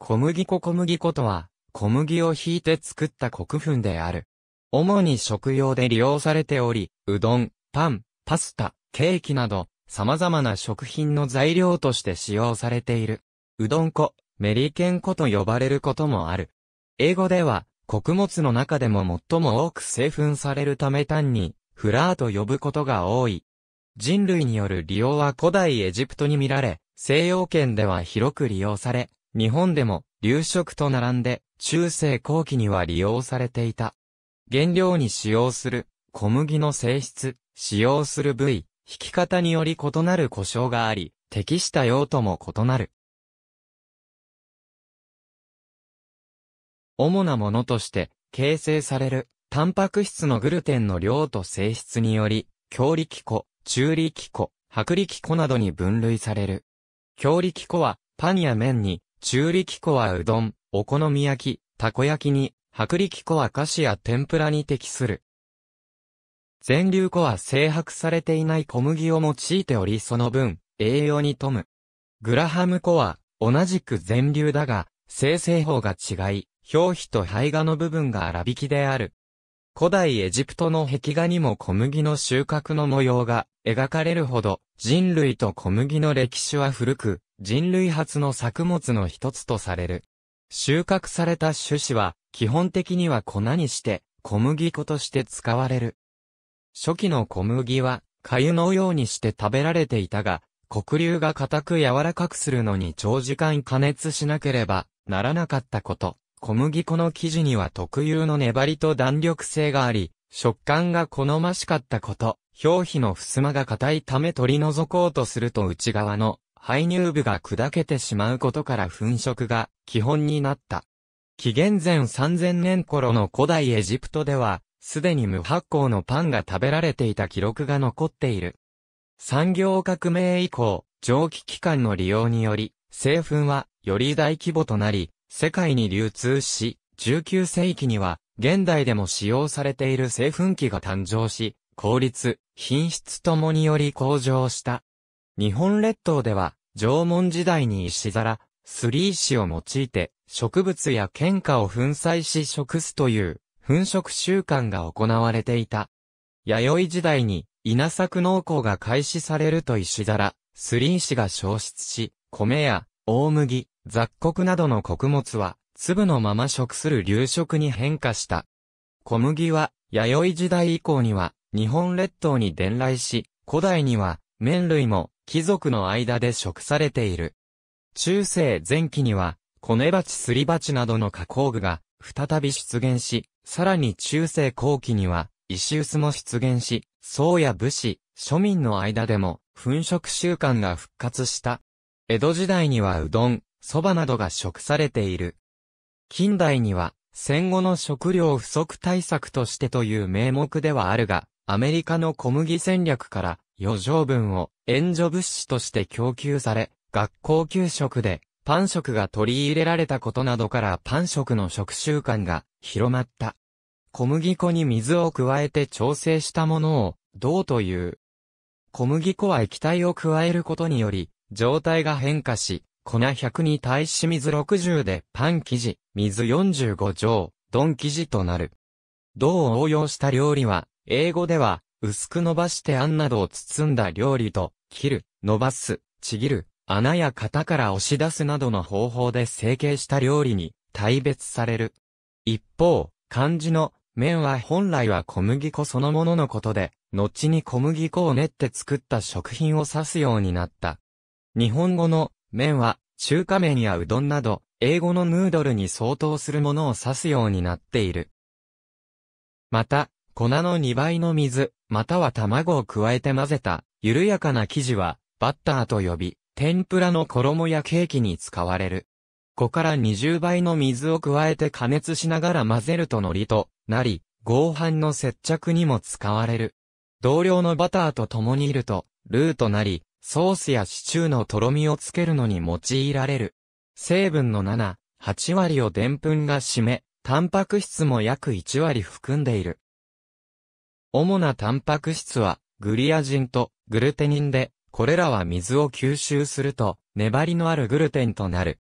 小麦粉小麦粉とは、小麦をひいて作った国粉である。主に食用で利用されており、うどん、パン、パスタ、ケーキなど、様々な食品の材料として使用されている。うどん粉、メリケン粉と呼ばれることもある。英語では、穀物の中でも最も多く製粉されるため単に、フラーと呼ぶことが多い。人類による利用は古代エジプトに見られ、西洋圏では広く利用され、日本でも流食と並んで中世後期には利用されていた。原料に使用する小麦の性質、使用する部位、引き方により異なる故障があり、適した用途も異なる。主なものとして形成されるタンパク質のグルテンの量と性質により、強力粉、中力粉、薄力粉などに分類される。強力粉はパンや麺に中力粉はうどん、お好み焼き、たこ焼きに、薄力粉は菓子や天ぷらに適する。全粒粉は制白されていない小麦を用いておりその分、栄養に富む。グラハム粉は、同じく全粒だが、生成法が違い、表皮と胚芽の部分が粗挽きである。古代エジプトの壁画にも小麦の収穫の模様が描かれるほど、人類と小麦の歴史は古く、人類初の作物の一つとされる。収穫された種子は、基本的には粉にして、小麦粉として使われる。初期の小麦は、粥のようにして食べられていたが、黒流が硬く柔らかくするのに長時間加熱しなければならなかったこと。小麦粉の生地には特有の粘りと弾力性があり、食感が好ましかったこと。表皮の襖が硬いため取り除こうとすると内側の排乳部が砕けてしまうことから粉飾が基本になった。紀元前3000年頃の古代エジプトでは、すでに無発酵のパンが食べられていた記録が残っている。産業革命以降、蒸気機関の利用により、製粉はより大規模となり、世界に流通し、19世紀には、現代でも使用されている製粉機が誕生し、効率、品質ともにより向上した。日本列島では、縄文時代に石皿、すり石を用いて、植物や喧嘩を粉砕し食すという、粉食習慣が行われていた。弥生時代に、稲作農耕が開始されると石皿、すり石が消失し、米や、大麦、雑穀などの穀物は、粒のまま食する流食に変化した。小麦は、弥生時代以降には、日本列島に伝来し、古代には、麺類も、貴族の間で食されている。中世前期には、コネ鉢すり鉢などの加工具が再び出現し、さらに中世後期には、石臼も出現し、僧や武士、庶民の間でも、粉食習慣が復活した。江戸時代にはうどん、蕎麦などが食されている。近代には、戦後の食料不足対策としてという名目ではあるが、アメリカの小麦戦略から、余剰分を援助物資として供給され、学校給食でパン食が取り入れられたことなどからパン食の食習慣が広まった。小麦粉に水を加えて調整したものを、銅という。小麦粉は液体を加えることにより、状態が変化し、粉100に対し水60でパン生地、水45錠、ドン生地となる。銅を応用した料理は、英語では、薄く伸ばしてあんなどを包んだ料理と、切る、伸ばす、ちぎる、穴や型から押し出すなどの方法で成形した料理に大別される。一方、漢字の麺は本来は小麦粉そのもののことで、後に小麦粉を練って作った食品を指すようになった。日本語の麺は中華麺やうどんなど、英語のヌードルに相当するものを指すようになっている。また、粉の2倍の水、または卵を加えて混ぜた、緩やかな生地は、バッターと呼び、天ぷらの衣やケーキに使われる。5から20倍の水を加えて加熱しながら混ぜると海苔となり、合板の接着にも使われる。同量のバターと共にいると、ルーとなり、ソースやシチューのとろみをつけるのに用いられる。成分の7、8割をでんぷんが占め、タンパク質も約1割含んでいる。主なタンパク質は、グリアジンとグルテニンで、これらは水を吸収すると、粘りのあるグルテンとなる。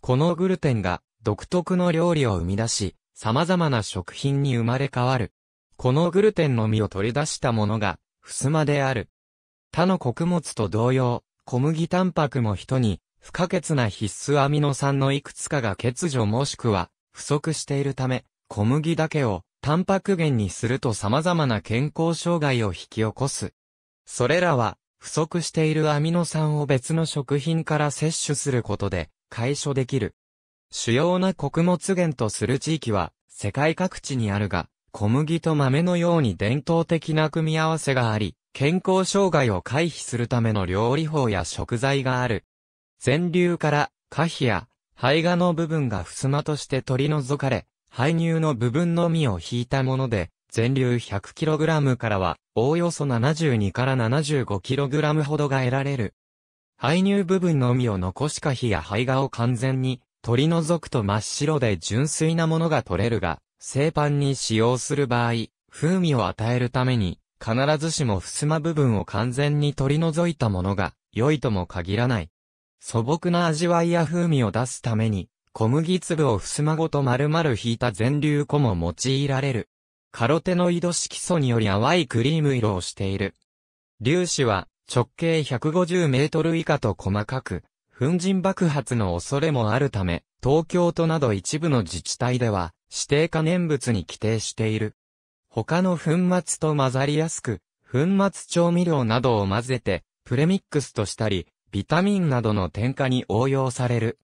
このグルテンが、独特の料理を生み出し、様々な食品に生まれ変わる。このグルテンの実を取り出したものが、襖である。他の穀物と同様、小麦タンパクも人に、不可欠な必須アミノ酸のいくつかが欠如もしくは、不足しているため、小麦だけをタンパク源にすると様々な健康障害を引き起こす。それらは、不足しているアミノ酸を別の食品から摂取することで解消できる。主要な穀物源とする地域は、世界各地にあるが、小麦と豆のように伝統的な組み合わせがあり、健康障害を回避するための料理法や食材がある。全流から、可否や、胚芽の部分が襖として取り除かれ、排乳の部分のみを引いたもので、全粒 100kg からは、おおよそ72から 75kg ほどが得られる。排乳部分のみを残しか火や胚がを完全に取り除くと真っ白で純粋なものが取れるが、製パンに使用する場合、風味を与えるために、必ずしも襖部分を完全に取り除いたものが良いとも限らない。素朴な味わいや風味を出すために、小麦粒を襖ごと丸々引いた全粒粉も用いられる。カロテノイド色素により淡いクリーム色をしている。粒子は直径150メートル以下と細かく、粉塵爆発の恐れもあるため、東京都など一部の自治体では指定可燃物に規定している。他の粉末と混ざりやすく、粉末調味料などを混ぜて、プレミックスとしたり、ビタミンなどの添加に応用される。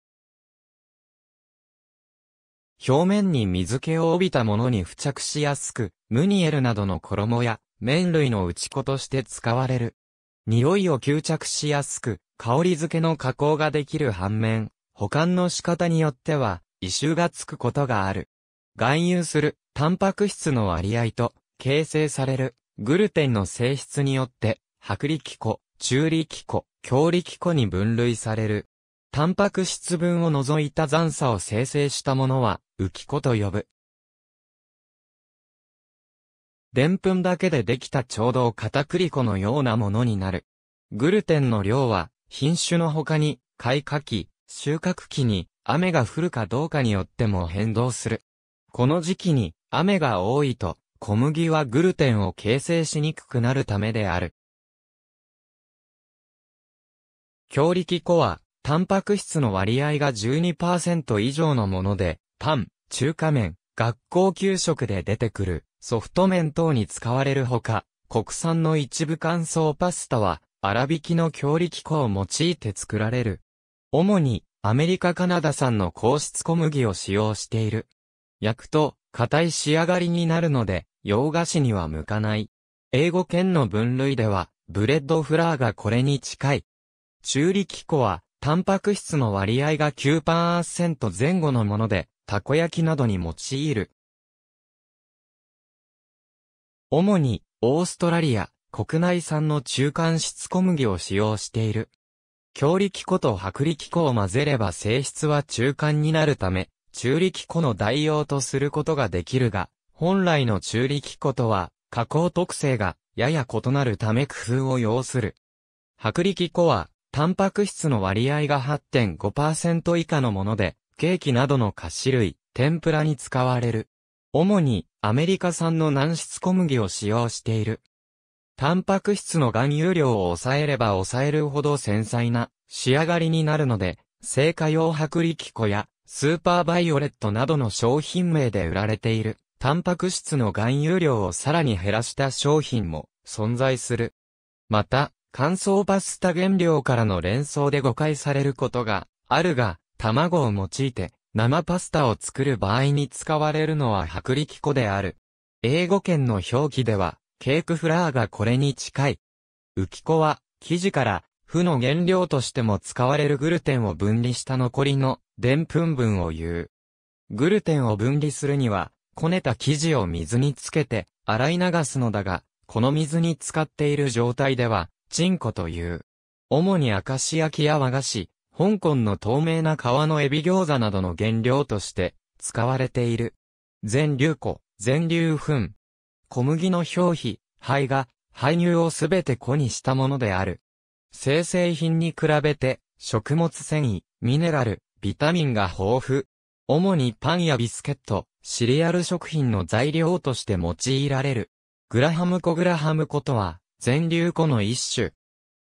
表面に水気を帯びたものに付着しやすく、ムニエルなどの衣や麺類の打ち粉として使われる。匂いを吸着しやすく、香り付けの加工ができる反面、保管の仕方によっては、異臭がつくことがある。含有する、タンパク質の割合と、形成される、グルテンの性質によって、薄力粉、中力粉、強力粉に分類される。タンパク質分を除いた残差を生成したものは、浮きと呼ぶ。でんぷんだけでできたう道片栗粉のようなものになる。グルテンの量は、品種の他に、開花期、収穫期に、雨が降るかどうかによっても変動する。この時期に、雨が多いと、小麦はグルテンを形成しにくくなるためである。強力粉は、タンパク質の割合が12%以上のもので、パン、中華麺、学校給食で出てくるソフト麺等に使われるほか、国産の一部乾燥パスタは、粗挽きの強力粉を用いて作られる。主に、アメリカカナダ産の硬質小麦を使用している。焼くと、硬い仕上がりになるので、洋菓子には向かない。英語圏の分類では、ブレッドフラーがこれに近い。中力粉は、タンパク質の割合が9%前後のもので、たこ焼きなどに用いる。主に、オーストラリア、国内産の中間質小麦を使用している。強力粉と薄力粉を混ぜれば性質は中間になるため、中力粉の代用とすることができるが、本来の中力粉とは、加工特性が、やや異なるため工夫を要する。薄力粉は、タンパク質の割合が8.5%以下のもので、ケーキなどの菓子類、天ぷらに使われる。主にアメリカ産の軟質小麦を使用している。タンパク質の含有量を抑えれば抑えるほど繊細な仕上がりになるので、製菓用薄力粉やスーパーバイオレットなどの商品名で売られている。タンパク質の含有量をさらに減らした商品も存在する。また、乾燥パスタ原料からの連想で誤解されることがあるが、卵を用いて生パスタを作る場合に使われるのは薄力粉である。英語圏の表記では、ケークフラーがこれに近い。浮粉は、生地から、負の原料としても使われるグルテンを分離した残りの、でんぷん分を言う。グルテンを分離するには、こねた生地を水につけて、洗い流すのだが、この水に浸かっている状態では、チンコという。主に明石焼きや和菓子、香港の透明な皮のエビ餃子などの原料として使われている。全粒粉、全粒粉。小麦の表皮、肺が、肺乳をすべて粉にしたものである。生成品に比べて、食物繊維、ミネラル、ビタミンが豊富。主にパンやビスケット、シリアル食品の材料として用いられる。グラハムコグラハムコとは、全粒粉の一種。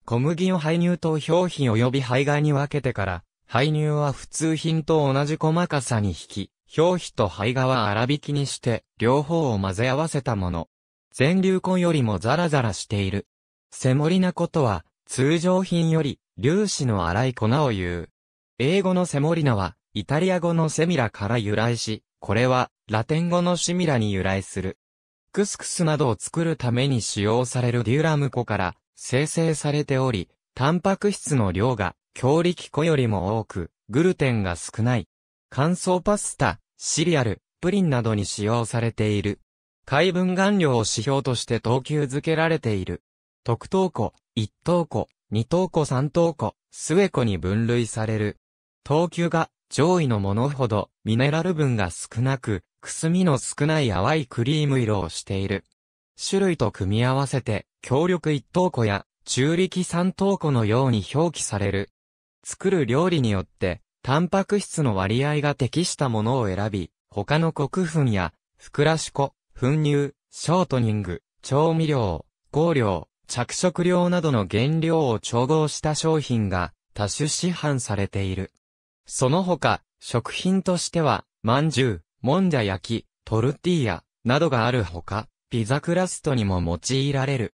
小麦を配乳と表皮及び胚外に分けてから、配乳は普通品と同じ細かさに引き、表皮と胚芽は粗挽きにして、両方を混ぜ合わせたもの。全粒粉よりもザラザラしている。セモリナことは、通常品より、粒子の粗い粉を言う。英語のセモリナは、イタリア語のセミラから由来し、これは、ラテン語のシミラに由来する。クスクスなどを作るために使用されるデュラム粉から、生成されており、タンパク質の量が強力粉よりも多く、グルテンが少ない。乾燥パスタ、シリアル、プリンなどに使用されている。海分含量を指標として等級付けられている。特等庫、一等庫、二等庫三等庫、末庫に分類される。等級が上位のものほどミネラル分が少なく、くすみの少ない淡いクリーム色をしている。種類と組み合わせて、強力一等庫や中力三等庫のように表記される。作る料理によって、タンパク質の割合が適したものを選び、他の国粉や、ふくらし粉、粉乳、ショートニング、調味料、香料、着色料などの原料を調合した商品が多種市販されている。その他、食品としては、まんじゅう、もんじゃ焼き、トルティーヤなどがあるほか、ピザクラストにも用いられる。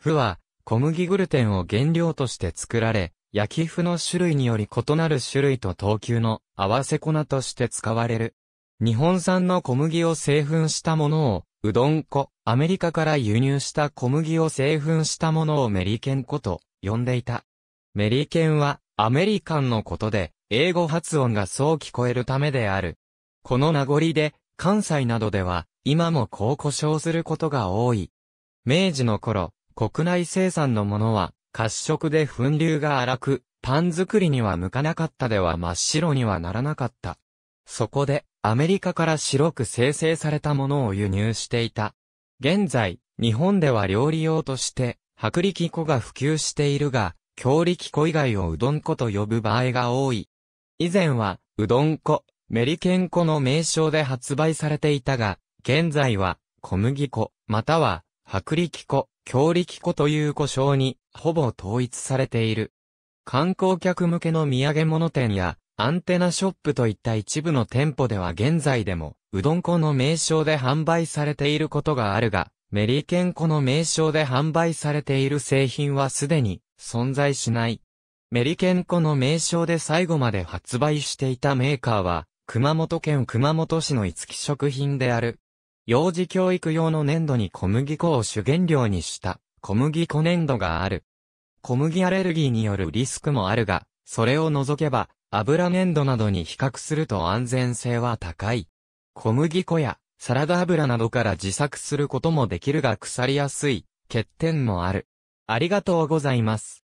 麩は、小麦グルテンを原料として作られ、焼き麩の種類により異なる種類と等級の合わせ粉として使われる。日本産の小麦を製粉したものを、うどん粉、アメリカから輸入した小麦を製粉したものをメリケン粉と呼んでいた。メリケンは、アメリカンのことで、英語発音がそう聞こえるためである。この名残で、関西などでは、今もこう呼称することが多い。明治の頃、国内生産のものは、褐色で粉流が荒く、パン作りには向かなかったでは真っ白にはならなかった。そこで、アメリカから白く生成されたものを輸入していた。現在、日本では料理用として、薄力粉が普及しているが、強力粉以外をうどん粉と呼ぶ場合が多い。以前は、うどん粉、メリケン粉の名称で発売されていたが、現在は小麦粉、または薄力粉、強力粉という故障にほぼ統一されている。観光客向けの土産物店やアンテナショップといった一部の店舗では現在でもうどん粉の名称で販売されていることがあるが、メリケン粉の名称で販売されている製品はすでに存在しない。メリケン粉の名称で最後まで発売していたメーカーは、熊本県熊本市の五木食品である。幼児教育用の粘土に小麦粉を主原料にした小麦粉粘土がある。小麦アレルギーによるリスクもあるが、それを除けば油粘土などに比較すると安全性は高い。小麦粉やサラダ油などから自作することもできるが腐りやすい欠点もある。ありがとうございます。